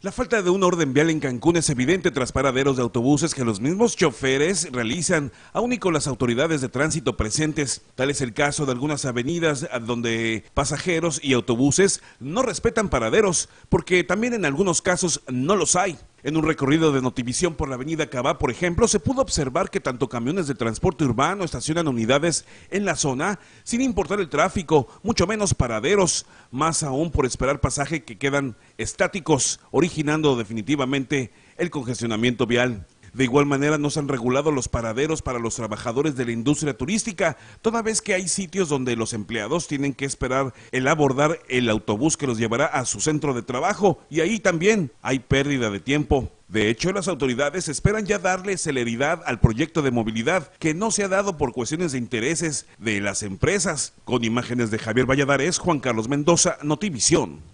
La falta de un orden vial en Cancún es evidente tras paraderos de autobuses que los mismos choferes realizan, aún y con las autoridades de tránsito presentes. Tal es el caso de algunas avenidas donde pasajeros y autobuses no respetan paraderos, porque también en algunos casos no los hay. En un recorrido de Notivisión por la avenida Cabá, por ejemplo, se pudo observar que tanto camiones de transporte urbano estacionan unidades en la zona sin importar el tráfico, mucho menos paraderos, más aún por esperar pasaje que quedan estáticos, originando definitivamente el congestionamiento vial. De igual manera, no se han regulado los paraderos para los trabajadores de la industria turística, toda vez que hay sitios donde los empleados tienen que esperar el abordar el autobús que los llevará a su centro de trabajo y ahí también hay pérdida de tiempo. De hecho, las autoridades esperan ya darle celeridad al proyecto de movilidad que no se ha dado por cuestiones de intereses de las empresas. Con imágenes de Javier Valladares, Juan Carlos Mendoza, Notivisión.